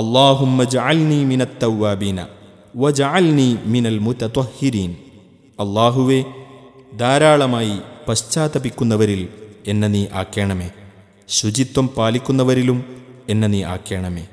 اللهم اجعلني من വ وجعلني من المتطهرين അള്ളാഹുവെ ധാരാളമായി പശ്ചാത്തപിക്കുന്നവരിൽ എന്നെ നീ ആക്കേണമേ ശുചിത്വം പാലിക്കുന്നവരിലും എന്നെ നീ ആക്കേണമേ